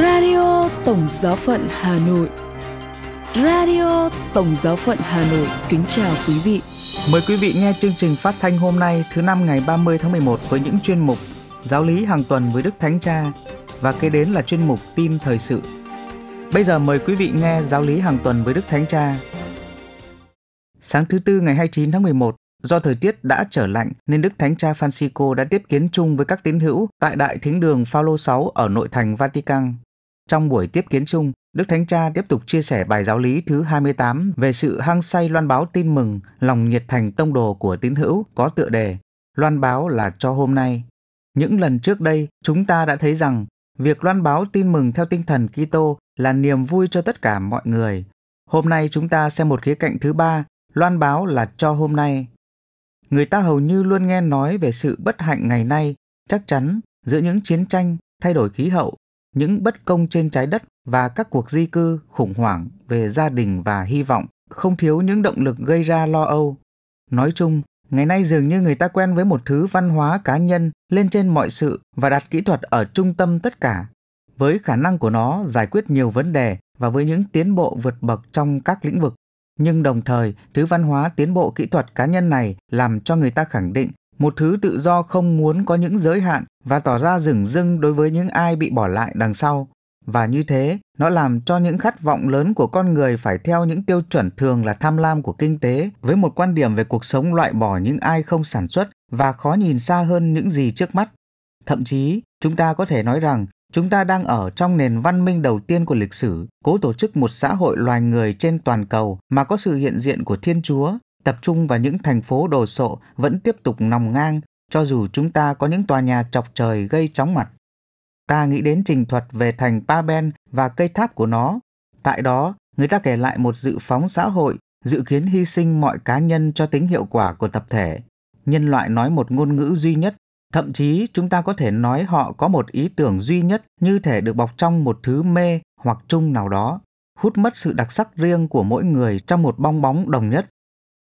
Radio Tổng Giáo phận Hà Nội. Radio Tổng Giáo phận Hà Nội kính chào quý vị. Mời quý vị nghe chương trình phát thanh hôm nay thứ năm ngày 30 tháng 11 với những chuyên mục Giáo lý hàng tuần với Đức Thánh Cha và kế đến là chuyên mục Tin thời sự. Bây giờ mời quý vị nghe Giáo lý hàng tuần với Đức Thánh Cha. Sáng thứ tư ngày 29 tháng 11, Do thời tiết đã trở lạnh nên Đức Thánh Cha Francisco đã tiếp kiến chung với các tín hữu tại Đại Thính đường Phaolô 6 ở nội thành Vatican trong buổi tiếp kiến chung, Đức Thánh Cha tiếp tục chia sẻ bài giáo lý thứ 28 về sự hăng say loan báo tin mừng, lòng nhiệt thành tông đồ của tín hữu có tựa đề Loan báo là cho hôm nay. Những lần trước đây, chúng ta đã thấy rằng việc loan báo tin mừng theo tinh thần Kitô là niềm vui cho tất cả mọi người. Hôm nay chúng ta xem một khía cạnh thứ ba, loan báo là cho hôm nay. Người ta hầu như luôn nghe nói về sự bất hạnh ngày nay, chắc chắn giữa những chiến tranh, thay đổi khí hậu, những bất công trên trái đất và các cuộc di cư, khủng hoảng về gia đình và hy vọng không thiếu những động lực gây ra lo âu. Nói chung, ngày nay dường như người ta quen với một thứ văn hóa cá nhân lên trên mọi sự và đặt kỹ thuật ở trung tâm tất cả. Với khả năng của nó giải quyết nhiều vấn đề và với những tiến bộ vượt bậc trong các lĩnh vực, nhưng đồng thời, thứ văn hóa tiến bộ kỹ thuật cá nhân này làm cho người ta khẳng định một thứ tự do không muốn có những giới hạn và tỏ ra rừng rưng đối với những ai bị bỏ lại đằng sau và như thế nó làm cho những khát vọng lớn của con người phải theo những tiêu chuẩn thường là tham lam của kinh tế với một quan điểm về cuộc sống loại bỏ những ai không sản xuất và khó nhìn xa hơn những gì trước mắt thậm chí chúng ta có thể nói rằng chúng ta đang ở trong nền văn minh đầu tiên của lịch sử cố tổ chức một xã hội loài người trên toàn cầu mà có sự hiện diện của thiên chúa tập trung vào những thành phố đồ sộ vẫn tiếp tục nòng ngang cho dù chúng ta có những tòa nhà chọc trời gây chóng mặt. Ta nghĩ đến trình thuật về thành Pa và cây tháp của nó. Tại đó, người ta kể lại một dự phóng xã hội dự kiến hy sinh mọi cá nhân cho tính hiệu quả của tập thể. Nhân loại nói một ngôn ngữ duy nhất, thậm chí chúng ta có thể nói họ có một ý tưởng duy nhất như thể được bọc trong một thứ mê hoặc chung nào đó, hút mất sự đặc sắc riêng của mỗi người trong một bong bóng đồng nhất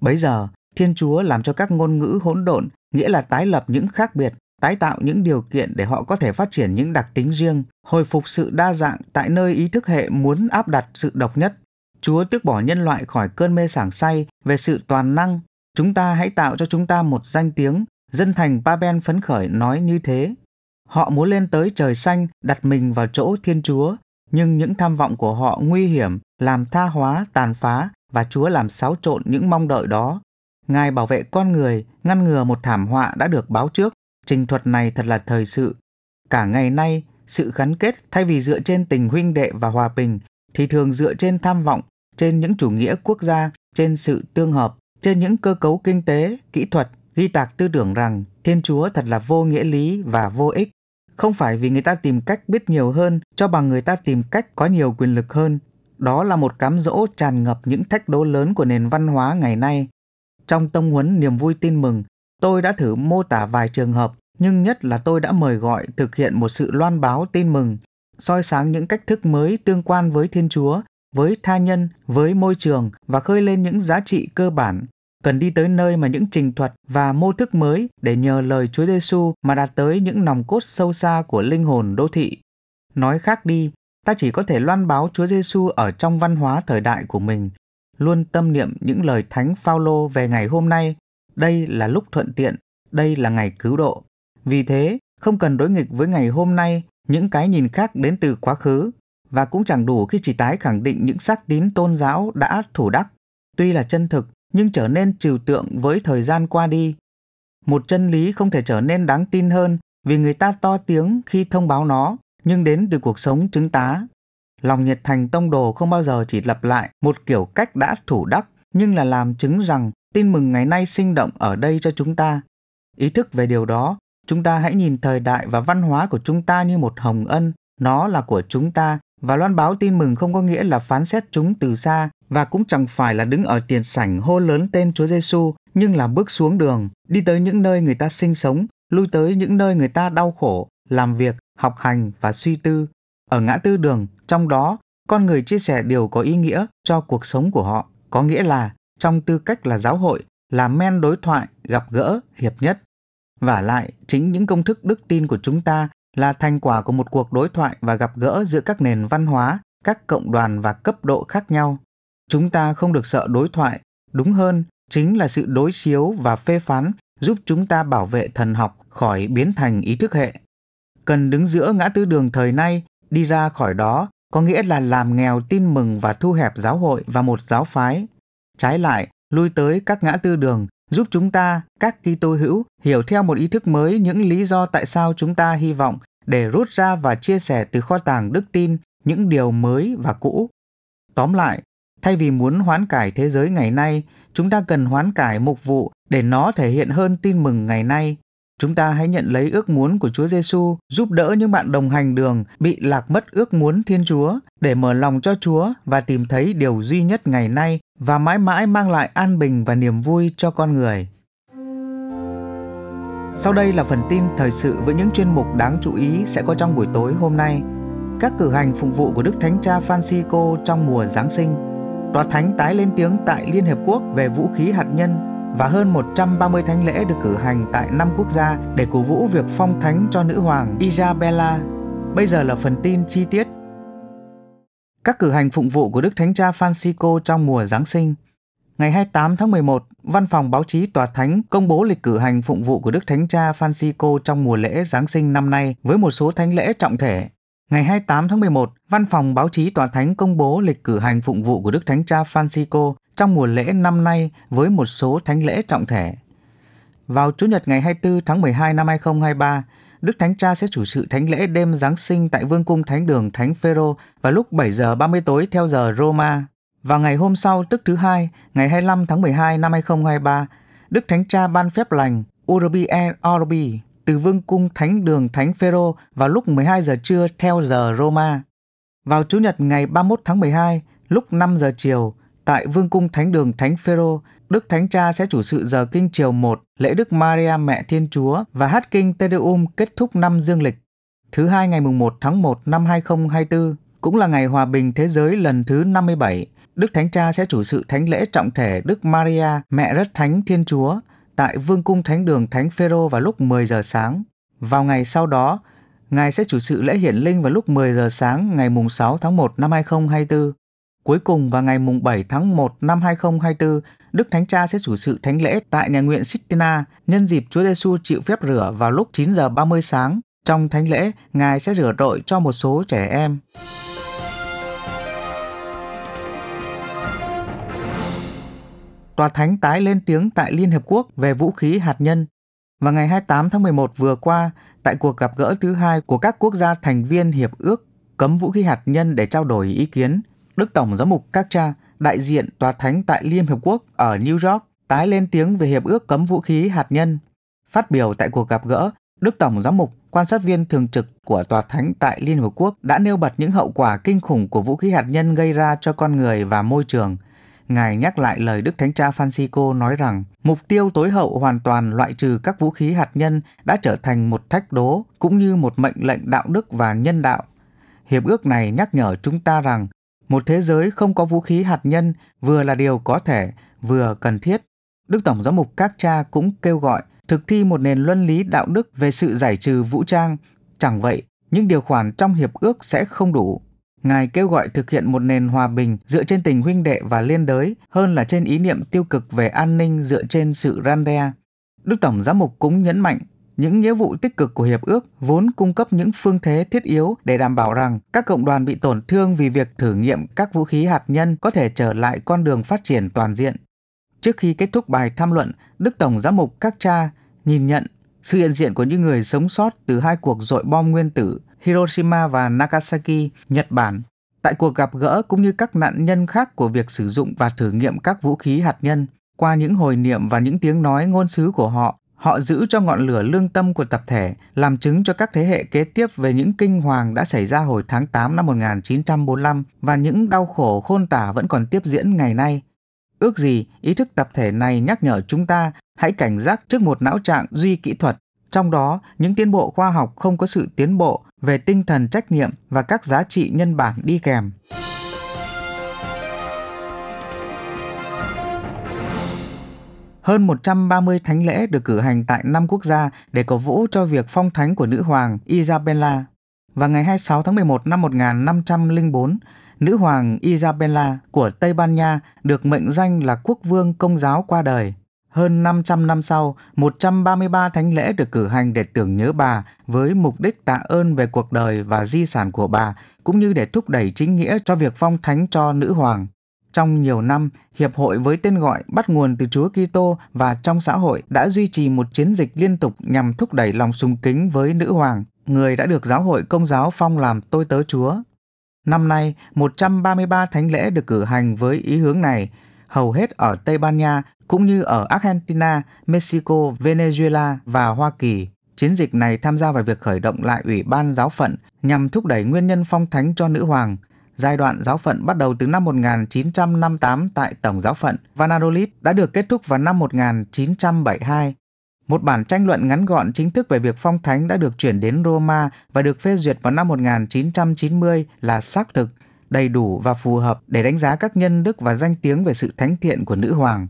Bấy giờ, Thiên Chúa làm cho các ngôn ngữ hỗn độn, nghĩa là tái lập những khác biệt, tái tạo những điều kiện để họ có thể phát triển những đặc tính riêng, hồi phục sự đa dạng tại nơi ý thức hệ muốn áp đặt sự độc nhất. Chúa tước bỏ nhân loại khỏi cơn mê sảng say về sự toàn năng. Chúng ta hãy tạo cho chúng ta một danh tiếng, dân thành Babel phấn khởi nói như thế. Họ muốn lên tới trời xanh, đặt mình vào chỗ Thiên Chúa, nhưng những tham vọng của họ nguy hiểm, làm tha hóa, tàn phá và Chúa làm xáo trộn những mong đợi đó. Ngài bảo vệ con người, ngăn ngừa một thảm họa đã được báo trước. Trình thuật này thật là thời sự. Cả ngày nay, sự gắn kết thay vì dựa trên tình huynh đệ và hòa bình thì thường dựa trên tham vọng, trên những chủ nghĩa quốc gia, trên sự tương hợp, trên những cơ cấu kinh tế, kỹ thuật, ghi tạc tư tưởng rằng Thiên Chúa thật là vô nghĩa lý và vô ích. Không phải vì người ta tìm cách biết nhiều hơn cho bằng người ta tìm cách có nhiều quyền lực hơn đó là một cám dỗ tràn ngập những thách đố lớn của nền văn hóa ngày nay. Trong tông huấn niềm vui tin mừng, tôi đã thử mô tả vài trường hợp, nhưng nhất là tôi đã mời gọi thực hiện một sự loan báo tin mừng, soi sáng những cách thức mới tương quan với Thiên Chúa, với tha nhân, với môi trường và khơi lên những giá trị cơ bản cần đi tới nơi mà những trình thuật và mô thức mới để nhờ lời Chúa Giêsu mà đạt tới những nòng cốt sâu xa của linh hồn đô thị. Nói khác đi, Ta chỉ có thể loan báo Chúa Giêsu ở trong văn hóa thời đại của mình, luôn tâm niệm những lời Thánh Phaolô về ngày hôm nay, đây là lúc thuận tiện, đây là ngày cứu độ. Vì thế, không cần đối nghịch với ngày hôm nay những cái nhìn khác đến từ quá khứ và cũng chẳng đủ khi chỉ tái khẳng định những sắc tín tôn giáo đã thủ đắc, tuy là chân thực nhưng trở nên trừu tượng với thời gian qua đi. Một chân lý không thể trở nên đáng tin hơn vì người ta to tiếng khi thông báo nó, nhưng đến từ cuộc sống chứng tá. Lòng nhiệt thành tông đồ không bao giờ chỉ lặp lại một kiểu cách đã thủ đắc, nhưng là làm chứng rằng tin mừng ngày nay sinh động ở đây cho chúng ta. Ý thức về điều đó, chúng ta hãy nhìn thời đại và văn hóa của chúng ta như một hồng ân, nó là của chúng ta và loan báo tin mừng không có nghĩa là phán xét chúng từ xa và cũng chẳng phải là đứng ở tiền sảnh hô lớn tên Chúa Giêsu, nhưng là bước xuống đường, đi tới những nơi người ta sinh sống, lui tới những nơi người ta đau khổ, làm việc học hành và suy tư. Ở ngã tư đường, trong đó, con người chia sẻ điều có ý nghĩa cho cuộc sống của họ, có nghĩa là trong tư cách là giáo hội, là men đối thoại, gặp gỡ, hiệp nhất. Và lại, chính những công thức đức tin của chúng ta là thành quả của một cuộc đối thoại và gặp gỡ giữa các nền văn hóa, các cộng đoàn và cấp độ khác nhau. Chúng ta không được sợ đối thoại, đúng hơn chính là sự đối chiếu và phê phán giúp chúng ta bảo vệ thần học khỏi biến thành ý thức hệ cần đứng giữa ngã tư đường thời nay, đi ra khỏi đó có nghĩa là làm nghèo tin mừng và thu hẹp giáo hội và một giáo phái. Trái lại, lui tới các ngã tư đường giúp chúng ta, các Kitô hữu, hiểu theo một ý thức mới những lý do tại sao chúng ta hy vọng để rút ra và chia sẻ từ kho tàng đức tin những điều mới và cũ. Tóm lại, thay vì muốn hoán cải thế giới ngày nay, chúng ta cần hoán cải mục vụ để nó thể hiện hơn tin mừng ngày nay. Chúng ta hãy nhận lấy ước muốn của Chúa Giêsu giúp đỡ những bạn đồng hành đường bị lạc mất ước muốn Thiên Chúa để mở lòng cho Chúa và tìm thấy điều duy nhất ngày nay và mãi mãi mang lại an bình và niềm vui cho con người. Sau đây là phần tin thời sự với những chuyên mục đáng chú ý sẽ có trong buổi tối hôm nay. Các cử hành phục vụ của Đức Thánh Cha Francisco trong mùa Giáng sinh. Tòa Thánh tái lên tiếng tại Liên Hiệp Quốc về vũ khí hạt nhân và hơn 130 thánh lễ được cử hành tại 5 quốc gia để cổ vũ việc phong thánh cho nữ hoàng Isabella. Bây giờ là phần tin chi tiết. Các cử hành phụng vụ của Đức Thánh Cha Francisco trong mùa Giáng sinh Ngày 28 tháng 11, Văn phòng Báo chí Tòa Thánh công bố lịch cử hành phụng vụ của Đức Thánh Cha Francisco trong mùa lễ Giáng sinh năm nay với một số thánh lễ trọng thể Ngày 28 tháng 11, Văn phòng Báo chí Tòa Thánh công bố lịch cử hành phụng vụ của Đức Thánh Cha Francisco trong mùa lễ năm nay với một số thánh lễ trọng thể. Vào Chủ nhật ngày 24 tháng 12 năm 2023, Đức Thánh Cha sẽ chủ sự thánh lễ đêm Giáng sinh tại Vương cung Thánh đường Thánh Phêrô vào lúc 7 giờ 30 tối theo giờ Roma. Và ngày hôm sau, tức thứ hai, ngày 25 tháng 12 năm 2023, Đức Thánh Cha ban phép lành Urbi et Orbi từ Vương cung Thánh đường Thánh Phêrô vào lúc 12 giờ trưa theo giờ Roma. Vào Chủ nhật ngày 31 tháng 12, lúc 5 giờ chiều, Tại Vương cung Thánh đường Thánh Phêrô, Đức Thánh Cha sẽ chủ sự giờ kinh chiều 1, lễ Đức Maria Mẹ Thiên Chúa và hát kinh Te Deum kết thúc năm dương lịch. Thứ hai ngày mùng 1 tháng 1 năm 2024 cũng là ngày hòa bình thế giới lần thứ 57, Đức Thánh Cha sẽ chủ sự thánh lễ trọng thể Đức Maria Mẹ Rất Thánh Thiên Chúa tại Vương cung Thánh đường Thánh Phêrô vào lúc 10 giờ sáng. Vào ngày sau đó, Ngài sẽ chủ sự lễ hiển linh vào lúc 10 giờ sáng ngày mùng 6 tháng 1 năm 2024. Cuối cùng vào ngày mùng 7 tháng 1 năm 2024, Đức Thánh Cha sẽ chủ sự thánh lễ tại nhà nguyện Sistina nhân dịp Chúa Giêsu chịu phép rửa vào lúc 9 giờ 30 sáng. Trong thánh lễ, Ngài sẽ rửa tội cho một số trẻ em. Tòa Thánh tái lên tiếng tại Liên Hiệp Quốc về vũ khí hạt nhân. Vào ngày 28 tháng 11 vừa qua, tại cuộc gặp gỡ thứ hai của các quốc gia thành viên Hiệp ước cấm vũ khí hạt nhân để trao đổi ý kiến – Đức Tổng Giám mục Các Cha, đại diện tòa thánh tại Liên hợp Quốc ở New York, tái lên tiếng về hiệp ước cấm vũ khí hạt nhân. Phát biểu tại cuộc gặp gỡ, Đức Tổng Giám mục, quan sát viên thường trực của Tòa Thánh tại Liên Hợp Quốc đã nêu bật những hậu quả kinh khủng của vũ khí hạt nhân gây ra cho con người và môi trường. Ngài nhắc lại lời Đức Thánh Cha Francisco nói rằng mục tiêu tối hậu hoàn toàn loại trừ các vũ khí hạt nhân đã trở thành một thách đố cũng như một mệnh lệnh đạo đức và nhân đạo. Hiệp ước này nhắc nhở chúng ta rằng một thế giới không có vũ khí hạt nhân vừa là điều có thể, vừa cần thiết. Đức Tổng giám mục các cha cũng kêu gọi thực thi một nền luân lý đạo đức về sự giải trừ vũ trang. Chẳng vậy, những điều khoản trong hiệp ước sẽ không đủ. Ngài kêu gọi thực hiện một nền hòa bình dựa trên tình huynh đệ và liên đới hơn là trên ý niệm tiêu cực về an ninh dựa trên sự răn đe. Đức Tổng Giám mục cũng nhấn mạnh những nghĩa vụ tích cực của hiệp ước vốn cung cấp những phương thế thiết yếu để đảm bảo rằng các cộng đoàn bị tổn thương vì việc thử nghiệm các vũ khí hạt nhân có thể trở lại con đường phát triển toàn diện. Trước khi kết thúc bài tham luận, Đức Tổng Giám mục Các Cha nhìn nhận sự hiện diện của những người sống sót từ hai cuộc dội bom nguyên tử Hiroshima và Nagasaki, Nhật Bản tại cuộc gặp gỡ cũng như các nạn nhân khác của việc sử dụng và thử nghiệm các vũ khí hạt nhân qua những hồi niệm và những tiếng nói ngôn sứ của họ họ giữ cho ngọn lửa lương tâm của tập thể, làm chứng cho các thế hệ kế tiếp về những kinh hoàng đã xảy ra hồi tháng 8 năm 1945 và những đau khổ khôn tả vẫn còn tiếp diễn ngày nay. Ước gì ý thức tập thể này nhắc nhở chúng ta hãy cảnh giác trước một não trạng duy kỹ thuật, trong đó những tiến bộ khoa học không có sự tiến bộ về tinh thần trách nhiệm và các giá trị nhân bản đi kèm. Hơn 130 thánh lễ được cử hành tại 5 quốc gia để cổ vũ cho việc phong thánh của nữ hoàng Isabella. Và ngày 26 tháng 11 năm 1504, nữ hoàng Isabella của Tây Ban Nha được mệnh danh là quốc vương công giáo qua đời. Hơn 500 năm sau, 133 thánh lễ được cử hành để tưởng nhớ bà với mục đích tạ ơn về cuộc đời và di sản của bà, cũng như để thúc đẩy chính nghĩa cho việc phong thánh cho nữ hoàng. Trong nhiều năm, hiệp hội với tên gọi bắt nguồn từ Chúa Kitô và trong xã hội đã duy trì một chiến dịch liên tục nhằm thúc đẩy lòng sùng kính với nữ hoàng, người đã được giáo hội công giáo phong làm tôi tớ Chúa. Năm nay, 133 thánh lễ được cử hành với ý hướng này, hầu hết ở Tây Ban Nha cũng như ở Argentina, Mexico, Venezuela và Hoa Kỳ. Chiến dịch này tham gia vào việc khởi động lại Ủy ban Giáo phận nhằm thúc đẩy nguyên nhân phong thánh cho nữ hoàng – Giai đoạn giáo phận bắt đầu từ năm 1958 tại Tổng giáo phận Valladolid đã được kết thúc vào năm 1972. Một bản tranh luận ngắn gọn chính thức về việc phong thánh đã được chuyển đến Roma và được phê duyệt vào năm 1990 là xác thực, đầy đủ và phù hợp để đánh giá các nhân đức và danh tiếng về sự thánh thiện của nữ hoàng.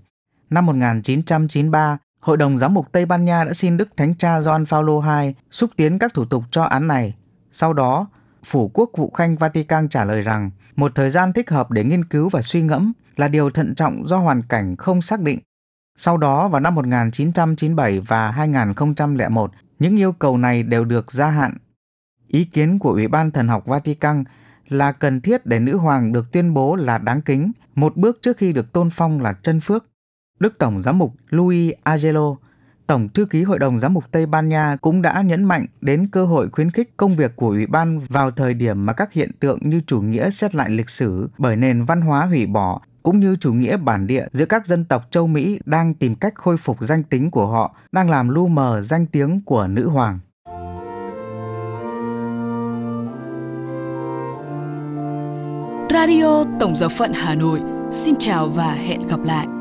Năm 1993, Hội đồng Giám mục Tây Ban Nha đã xin Đức Thánh Cha John Paulo II xúc tiến các thủ tục cho án này. Sau đó, Phủ quốc vụ khanh Vatican trả lời rằng một thời gian thích hợp để nghiên cứu và suy ngẫm là điều thận trọng do hoàn cảnh không xác định. Sau đó vào năm 1997 và 2001, những yêu cầu này đều được gia hạn. Ý kiến của Ủy ban Thần học Vatican là cần thiết để nữ hoàng được tuyên bố là đáng kính một bước trước khi được tôn phong là chân phước. Đức Tổng Giám mục Louis Agello. Tổng thư ký Hội đồng Giám mục Tây Ban Nha cũng đã nhấn mạnh đến cơ hội khuyến khích công việc của Ủy ban vào thời điểm mà các hiện tượng như chủ nghĩa xét lại lịch sử bởi nền văn hóa hủy bỏ cũng như chủ nghĩa bản địa giữa các dân tộc châu Mỹ đang tìm cách khôi phục danh tính của họ, đang làm lu mờ danh tiếng của nữ hoàng. Radio Tổng giáo phận Hà Nội xin chào và hẹn gặp lại.